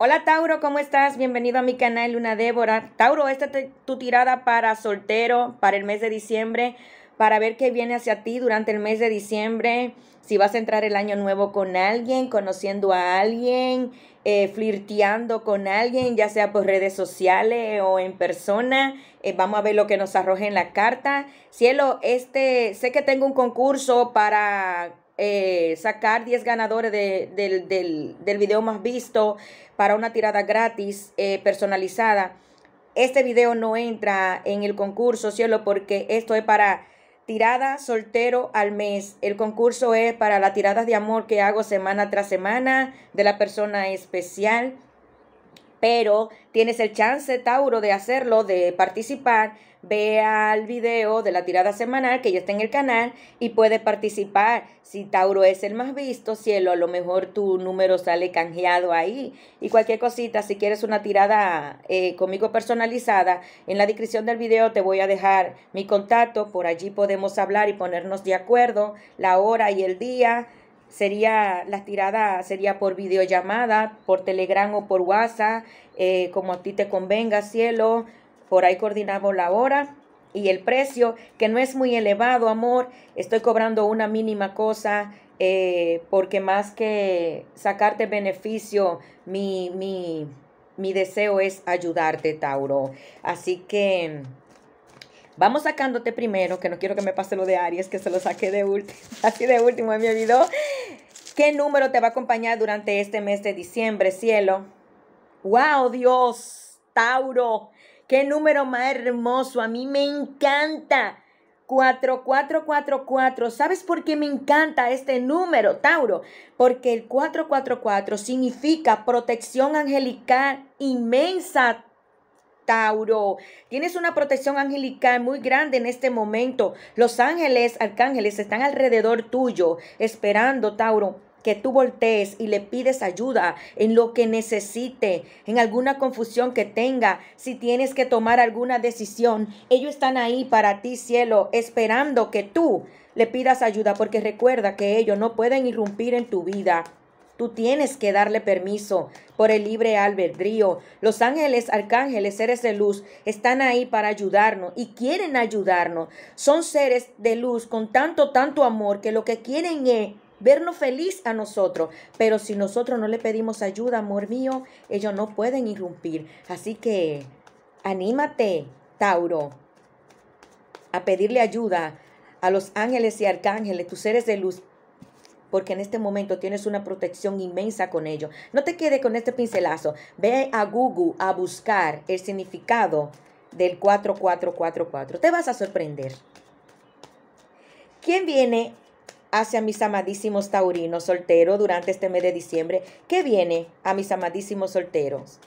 Hola Tauro, ¿cómo estás? Bienvenido a mi canal Luna Débora. Tauro, esta es tu tirada para soltero, para el mes de diciembre, para ver qué viene hacia ti durante el mes de diciembre, si vas a entrar el año nuevo con alguien, conociendo a alguien, eh, flirteando con alguien, ya sea por redes sociales o en persona. Eh, vamos a ver lo que nos arroje en la carta. Cielo, este, sé que tengo un concurso para eh, sacar 10 ganadores del, del, video más visto para una tirada gratis eh, personalizada. Este video no entra en el concurso, cielo, porque esto es para tirada soltero al mes. El concurso es para las tiradas de amor que hago semana tras semana de la persona especial. Pero tienes el chance, Tauro, de hacerlo, de participar vea al video de la tirada semanal que ya está en el canal y puede participar. Si Tauro es el más visto, cielo, a lo mejor tu número sale canjeado ahí. Y cualquier cosita, si quieres una tirada eh, conmigo personalizada, en la descripción del video te voy a dejar mi contacto. Por allí podemos hablar y ponernos de acuerdo la hora y el día sería la tirada sería por videollamada, por Telegram o por WhatsApp, eh, como a ti te convenga, cielo. Por ahí coordinamos la hora y el precio, que no es muy elevado, amor. Estoy cobrando una mínima cosa eh, porque más que sacarte beneficio, mi, mi, mi deseo es ayudarte, Tauro. Así que... Vamos sacándote primero, que no quiero que me pase lo de Aries, que se lo saqué de último, así de último en mi video. ¿Qué número te va a acompañar durante este mes de diciembre, cielo? ¡Wow, Dios! Tauro, Qué número más hermoso. A mí me encanta. 4444. ¿Sabes por qué me encanta este número, Tauro? Porque el 444 significa protección angelical inmensa, Tauro. Tienes una protección angelical muy grande en este momento. Los ángeles, arcángeles están alrededor tuyo, esperando, Tauro, que tú voltees y le pides ayuda en lo que necesite, en alguna confusión que tenga, si tienes que tomar alguna decisión. Ellos están ahí para ti, cielo, esperando que tú le pidas ayuda, porque recuerda que ellos no pueden irrumpir en tu vida. Tú tienes que darle permiso por el libre albedrío. Los ángeles, arcángeles, seres de luz están ahí para ayudarnos y quieren ayudarnos. Son seres de luz con tanto, tanto amor que lo que quieren es vernos feliz a nosotros. Pero si nosotros no le pedimos ayuda, amor mío, ellos no pueden irrumpir. Así que anímate, Tauro, a pedirle ayuda a los ángeles y arcángeles, tus seres de luz, porque en este momento tienes una protección inmensa con ellos. No te quedes con este pincelazo. Ve a Google a buscar el significado del 4444. Te vas a sorprender. ¿Quién viene hacia mis amadísimos taurinos solteros durante este mes de diciembre. ¿Qué viene a mis amadísimos solteros?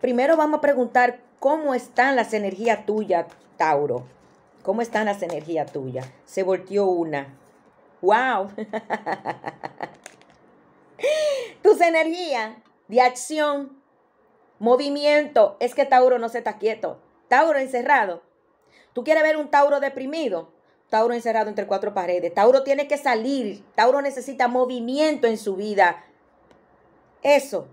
Primero vamos a preguntar cómo están las energías tuyas, Tauro. ¿Cómo están las energías tuyas? Se volteó una. ¡Wow! Tus energías de acción, movimiento. Es que Tauro no se está quieto. Tauro encerrado Tú quieres ver un Tauro deprimido, Tauro encerrado entre cuatro paredes. Tauro tiene que salir. Tauro necesita movimiento en su vida. Eso.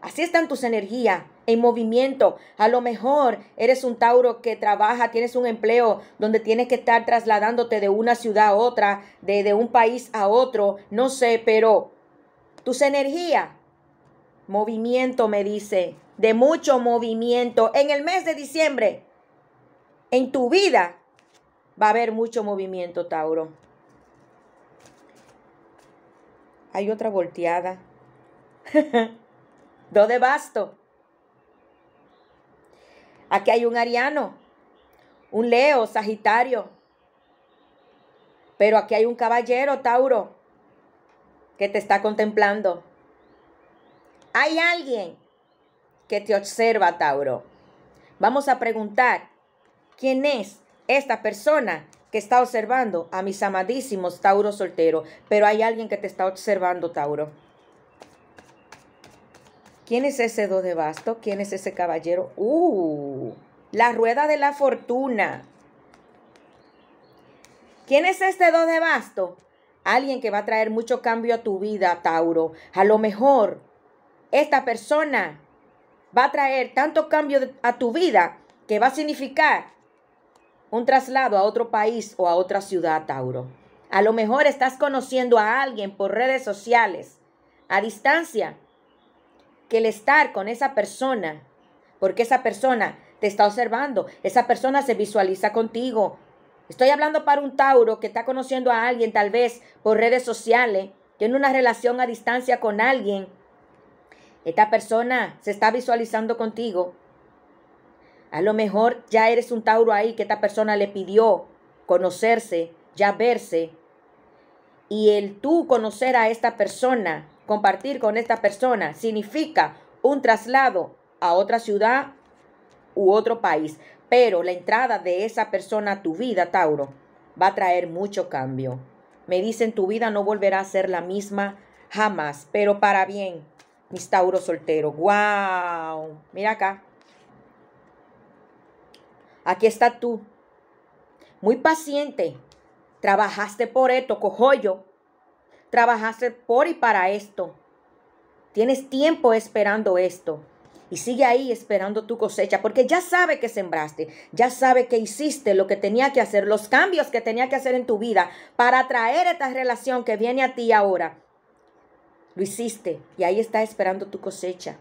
Así están tus energías en movimiento. A lo mejor eres un Tauro que trabaja, tienes un empleo donde tienes que estar trasladándote de una ciudad a otra, de, un país a otro, no sé, pero tus energías, movimiento me dice, de mucho movimiento. En el mes de diciembre en tu vida va a haber mucho movimiento, Tauro. Hay otra volteada. Do de basto. Aquí hay un ariano, un leo, sagitario. Pero aquí hay un caballero, Tauro, que te está contemplando. Hay alguien que te observa, Tauro. Vamos a preguntar quién es esta persona que está observando a mis amadísimos Tauro soltero. Pero hay alguien que te está observando, Tauro. ¿Quién es ese do de basto? ¿Quién es ese caballero? ¡Uh! La rueda de la fortuna. ¿Quién es este do de basto? Alguien que va a traer mucho cambio a tu vida, Tauro. A lo mejor esta persona va a traer tanto cambio a tu vida que va a significar un traslado a otro país o a otra ciudad, Tauro. A lo mejor estás conociendo a alguien por redes sociales, a distancia, que el estar con esa persona, porque esa persona te está observando, esa persona se visualiza contigo. Estoy hablando para un Tauro que está conociendo a alguien tal vez por redes sociales, tiene una relación a distancia con alguien. Esta persona se está visualizando contigo a lo mejor ya eres un Tauro ahí que esta persona le pidió conocerse, ya verse. Y el tú conocer a esta persona, compartir con esta persona, significa un traslado a otra ciudad u otro país. Pero la entrada de esa persona a tu vida, Tauro, va a traer mucho cambio. Me dicen tu vida no volverá a ser la misma jamás, pero para bien, mis Tauro soltero. ¡Wow! Mira acá. Aquí está tú. Muy paciente. Trabajaste por esto, cojollo. Trabajaste por y para esto. Tienes tiempo esperando esto. Y sigue ahí esperando tu cosecha, porque ya sabe que sembraste, ya sabe que hiciste lo que tenía que hacer, los cambios que tenía que hacer en tu vida para traer esta relación que viene a ti ahora. Lo hiciste y ahí está esperando tu cosecha.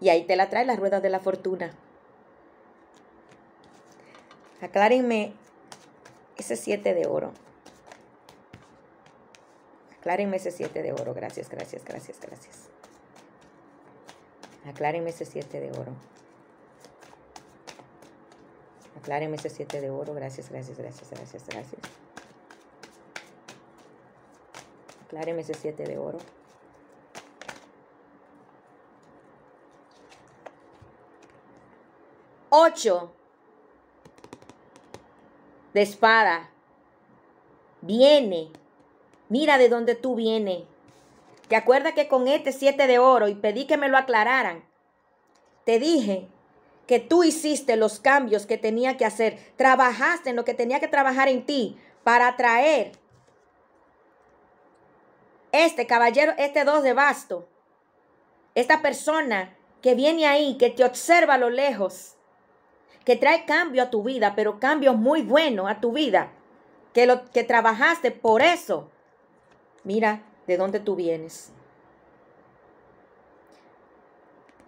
Y ahí te la trae la rueda de la fortuna. Aclárenme ese 7 de oro. Aclárenme ese 7 de oro. Gracias, gracias, gracias, gracias. Aclárenme ese 7 de oro. Aclárenme ese 7 de oro. Gracias, gracias, gracias, gracias, gracias. Aclárenme ese 7 de oro. 8 de espada. Viene. Mira de dónde tú vienes. ¿Te acuerdas que con este siete de oro y pedí que me lo aclararan? Te dije que tú hiciste los cambios que tenía que hacer. Trabajaste en lo que tenía que trabajar en ti para traer este caballero, este dos de basto, esta persona que viene ahí, que te observa a lo lejos, que trae cambio a tu vida, pero cambio muy bueno a tu vida, que lo que trabajaste por eso. Mira de dónde tú vienes.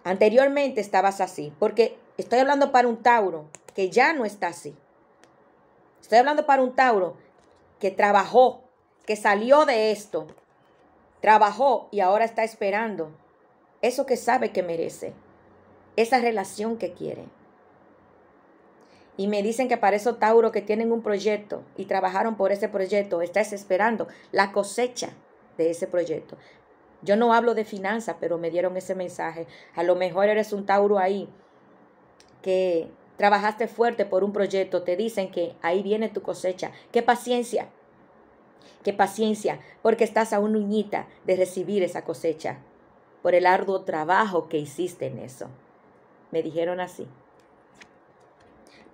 Anteriormente estabas así, porque estoy hablando para un Tauro que ya no está así. Estoy hablando para un Tauro que trabajó, que salió de esto, trabajó y ahora está esperando eso que sabe que merece, esa relación que quiere y me dicen que para esos Tauro que tienen un proyecto y trabajaron por ese proyecto, estás esperando la cosecha de ese proyecto. Yo no hablo de finanzas, pero me dieron ese mensaje. A lo mejor eres un Tauro ahí que trabajaste fuerte por un proyecto, te dicen que ahí viene tu cosecha. ¡Qué paciencia! ¡Qué paciencia! Porque estás a aún uñita de recibir esa cosecha por el arduo trabajo que hiciste en eso. Me dijeron así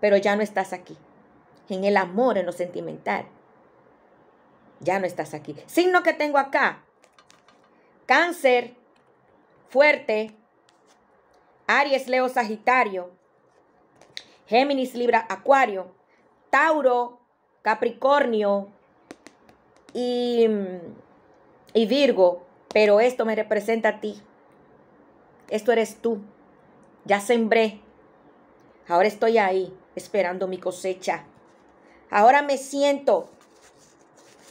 pero ya no estás aquí. En el amor, en lo sentimental. Ya no estás aquí. Signo que tengo acá. Cáncer, fuerte. Aries, Leo, Sagitario. Géminis, Libra, Acuario. Tauro, Capricornio y, y Virgo. Pero esto me representa a ti. Esto eres tú. Ya sembré. Ahora estoy ahí esperando mi cosecha. Ahora me siento,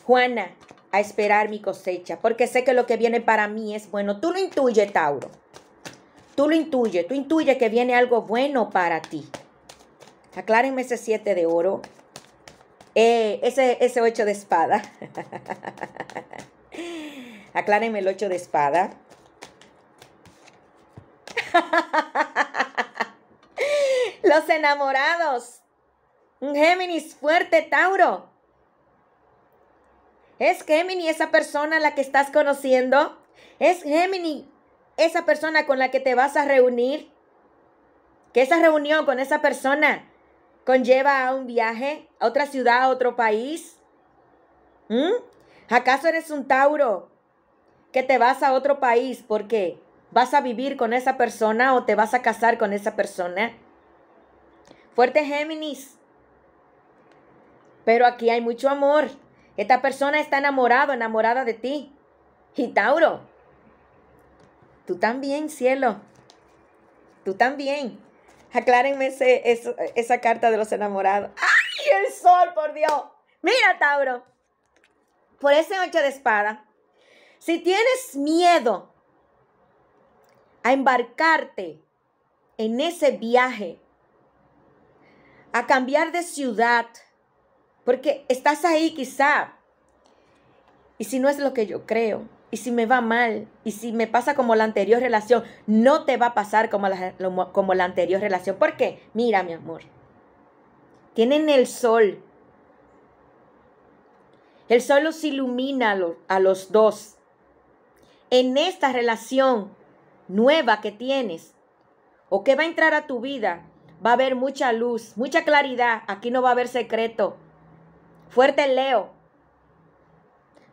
Juana, a esperar mi cosecha, porque sé que lo que viene para mí es bueno. Tú lo intuyes, Tauro. Tú lo intuyes, tú intuyes que viene algo bueno para ti. Aclárenme ese 7 de oro, eh, ese, ese 8 de espada. Aclárenme el 8 de espada. Los enamorados. Un Géminis fuerte, Tauro. ¿Es Géminis esa persona la que estás conociendo? ¿Es Géminis esa persona con la que te vas a reunir? Que esa reunión con esa persona conlleva a un viaje a otra ciudad, a otro país. ¿Mm? ¿Acaso eres un Tauro que te vas a otro país porque vas a vivir con esa persona o te vas a casar con esa persona? Fuerte Géminis. Pero aquí hay mucho amor. Esta persona está enamorado, enamorada de ti. Y Tauro, tú también, cielo. Tú también. Aclárenme esa, esa carta de los enamorados. ¡Ay, el sol, por Dios! Mira, Tauro. Por ese ocho de espada. Si tienes miedo a embarcarte en ese viaje a cambiar de ciudad, porque estás ahí quizá. Y si no es lo que yo creo, y si me va mal, y si me pasa como la anterior relación, no te va a pasar como la, como la anterior relación. porque Mira, mi amor, tienen el sol. El sol los ilumina a los, a los dos. En esta relación nueva que tienes o que va a entrar a tu vida, va a haber mucha luz, mucha claridad. Aquí no va a haber secreto. Fuerte Leo.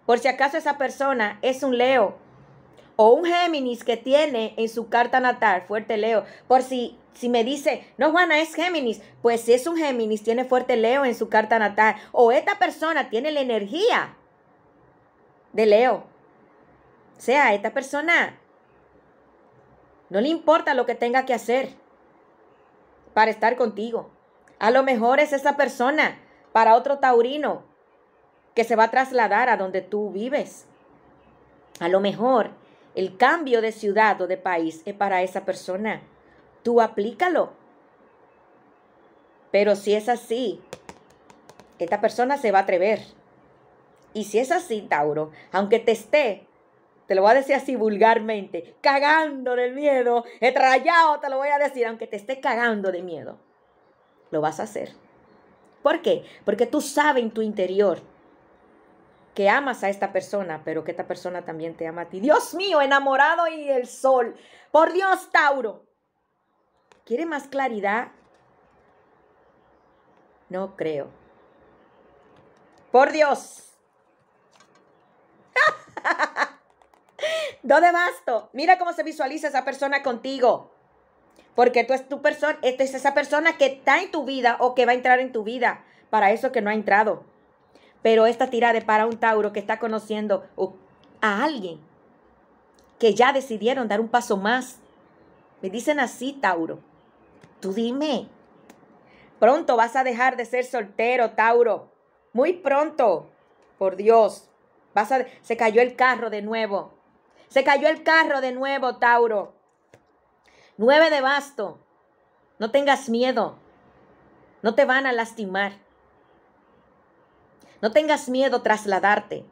Por si acaso esa persona es un Leo o un Géminis que tiene en su carta natal, fuerte Leo. Por si, si me dice, no, Juana, es Géminis. Pues si es un Géminis, tiene fuerte Leo en su carta natal. O esta persona tiene la energía de Leo. O sea, esta persona no le importa lo que tenga que hacer para estar contigo. A lo mejor es esa persona para otro taurino que se va a trasladar a donde tú vives. A lo mejor el cambio de ciudad o de país es para esa persona. Tú aplícalo. Pero si es así, esta persona se va a atrever. Y si es así, Tauro, aunque te esté te lo voy a decir así vulgarmente, cagando del miedo, he trayado, te lo voy a decir, aunque te esté cagando de miedo, lo vas a hacer. ¿Por qué? Porque tú sabes en tu interior que amas a esta persona, pero que esta persona también te ama a ti. Dios mío, enamorado y el sol. Por Dios, Tauro. ¿Quiere más claridad? No creo. Por Dios. ¿Dónde vas basto. Mira cómo se visualiza esa persona contigo. Porque tú es tu persona, esta es esa persona que está en tu vida o que va a entrar en tu vida. Para eso que no ha entrado. Pero esta tirada de para un Tauro que está conociendo a alguien que ya decidieron dar un paso más. Me dicen así, Tauro. Tú dime. Pronto vas a dejar de ser soltero, Tauro. Muy pronto. Por Dios. Vas se cayó el carro de nuevo. Se cayó el carro de nuevo, Tauro. Nueve de basto. No tengas miedo. No te van a lastimar. No tengas miedo trasladarte.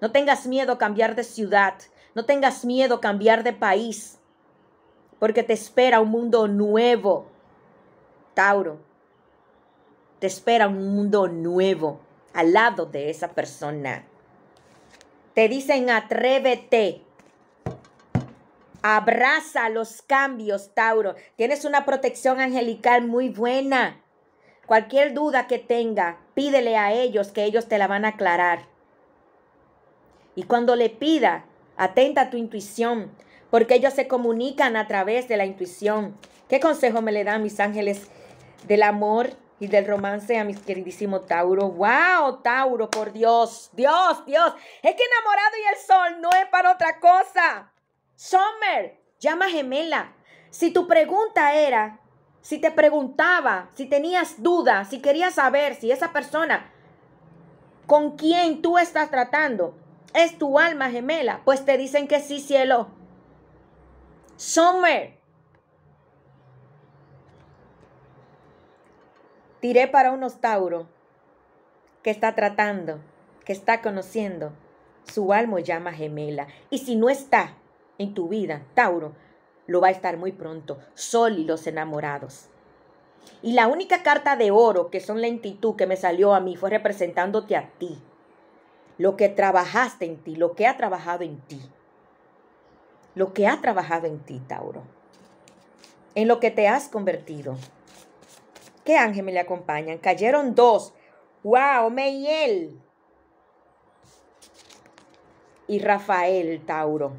No tengas miedo cambiar de ciudad. No tengas miedo cambiar de país. Porque te espera un mundo nuevo. Tauro. Te espera un mundo nuevo al lado de esa persona. Te dicen atrévete. Abraza los cambios, Tauro. Tienes una protección angelical muy buena. Cualquier duda que tenga, pídele a ellos que ellos te la van a aclarar. Y cuando le pida, atenta a tu intuición, porque ellos se comunican a través de la intuición. ¿Qué consejo me le dan mis ángeles del amor? y del romance a mis queridísimo Tauro. ¡Wow, Tauro, por Dios! ¡Dios, Dios! Es que enamorado y el sol no es para otra cosa. ¡Sommer! llama gemela. Si tu pregunta era, si te preguntaba, si tenías dudas, si querías saber si esa persona con quien tú estás tratando es tu alma gemela, pues te dicen que sí, cielo. ¡Sommer! Tiré para unos Tauro que está tratando, que está conociendo. Su alma llama gemela. Y si no está en tu vida, Tauro, lo va a estar muy pronto. Sol y los enamorados. Y la única carta de oro, que son lentitud, que me salió a mí, fue representándote a ti. Lo que trabajaste en ti, lo que ha trabajado en ti. Lo que ha trabajado en ti, Tauro. En lo que te has convertido. ¿Qué me le acompañan? Cayeron dos. ¡Wow! Meiel. Y Rafael Tauro.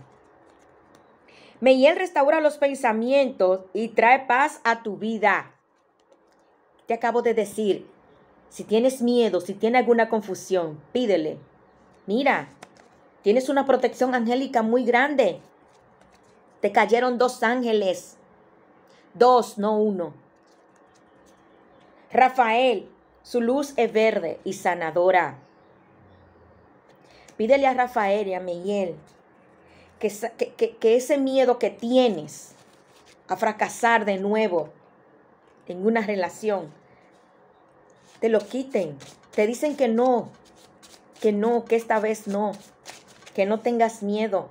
Meiel restaura los pensamientos y trae paz a tu vida. Te acabo de decir, si tienes miedo, si tienes alguna confusión, pídele. Mira, tienes una protección angélica muy grande. Te cayeron dos ángeles. Dos, no uno. Rafael, su luz es verde y sanadora. Pídele a Rafael y a Miguel que, que, que ese miedo que tienes a fracasar de nuevo en una relación, te lo quiten, te dicen que no, que no, que esta vez no, que no tengas miedo.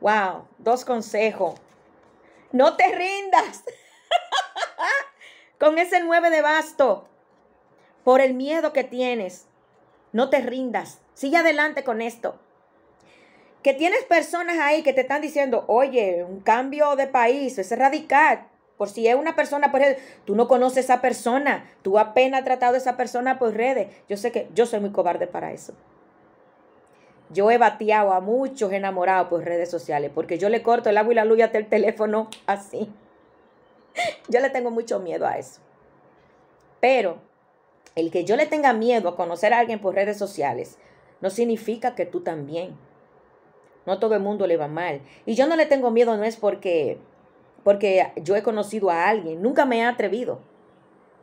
Wow, dos consejos. No te rindas con ese nueve de basto, por el miedo que tienes. No te rindas, sigue adelante con esto. Que tienes personas ahí que te están diciendo, oye, un cambio de país, es radical. Por si es una persona por ejemplo, tú no conoces a esa persona, tú apenas has tratado a esa persona por redes. Yo sé que yo soy muy cobarde para eso. Yo he bateado a muchos enamorados por redes sociales porque yo le corto el agua y la luz hasta el teléfono así. yo le tengo mucho miedo a eso. Pero el que yo le tenga miedo a conocer a alguien por redes sociales no significa que tú también. No todo el mundo le va mal. Y yo no le tengo miedo, no es porque, porque yo he conocido a alguien. Nunca me he atrevido.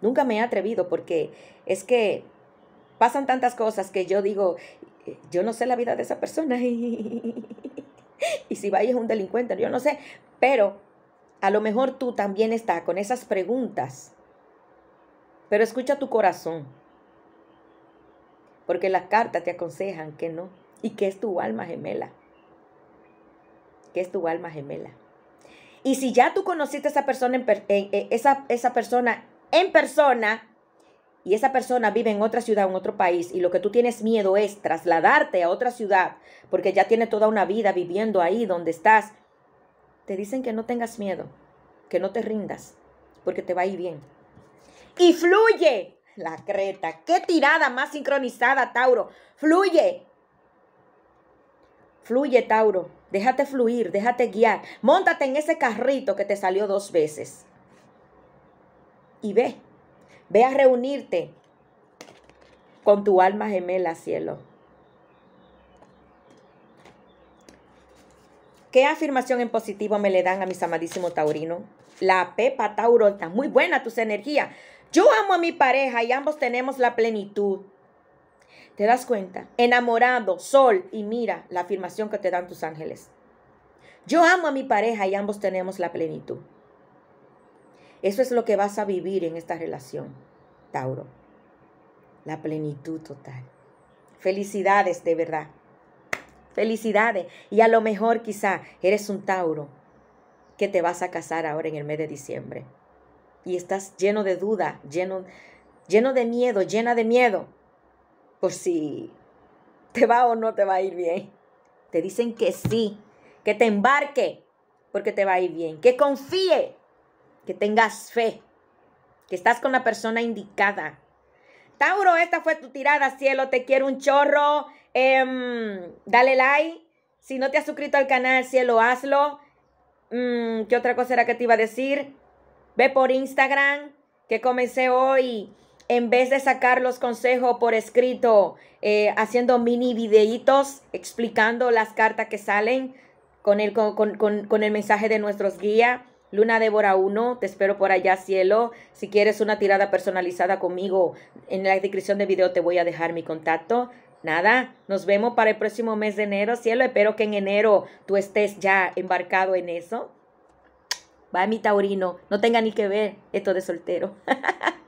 Nunca me he atrevido porque es que pasan tantas cosas que yo digo, yo no sé la vida de esa persona. y si va a es un delincuente, yo no sé. Pero a lo mejor tú también estás con esas preguntas, pero escucha tu corazón, porque las cartas te aconsejan que no, y que es tu alma gemela, que es tu alma gemela. Y si ya tú conociste a esa persona en, eh, esa, esa persona en persona, y esa persona vive en otra ciudad, en otro país, y lo que tú tienes miedo es trasladarte a otra ciudad, porque ya tiene toda una vida viviendo ahí donde estás, te dicen que no tengas miedo, que no te rindas, porque te va a ir bien. Y fluye la creta. Qué tirada más sincronizada, Tauro. Fluye. Fluye, Tauro. Déjate fluir, déjate guiar. Móntate en ese carrito que te salió dos veces. Y ve. Ve a reunirte con tu alma gemela, cielo. ¿Qué afirmación en positivo me le dan a mis amadísimo Taurino? La Pepa Tauro está muy buena tus energías. Yo amo a mi pareja y ambos tenemos la plenitud. ¿Te das cuenta? Enamorado, sol y mira la afirmación que te dan tus ángeles. Yo amo a mi pareja y ambos tenemos la plenitud. Eso es lo que vas a vivir en esta relación, Tauro. La plenitud total. Felicidades de verdad. Felicidades. Y a lo mejor quizá eres un Tauro que te vas a casar ahora en el mes de diciembre. Y estás lleno de duda, lleno, lleno de miedo, llena de miedo. Por si te va o no te va a ir bien. Te dicen que sí, que te embarque porque te va a ir bien. Que confíe, que tengas fe, que estás con la persona indicada. Tauro, esta fue tu tirada, cielo. Te quiero un chorro. Em, dale like. Si no te has suscrito al canal, cielo, hazlo. Mm, ¿Qué otra cosa era que te iba a decir? Ve por Instagram, que comencé hoy. En vez de sacar los consejos por escrito, eh, haciendo mini videitos explicando las cartas que salen con el, con, con el mensaje de nuestros guías. Luna Débora 1, te espero por allá, cielo. Si quieres una tirada personalizada conmigo, en la descripción del video te voy a dejar mi contacto. Nada, nos vemos para el próximo mes de enero, cielo. Espero que en enero tú estés ya embarcado en eso. Va mi taurino, no tenga ni que ver esto de soltero.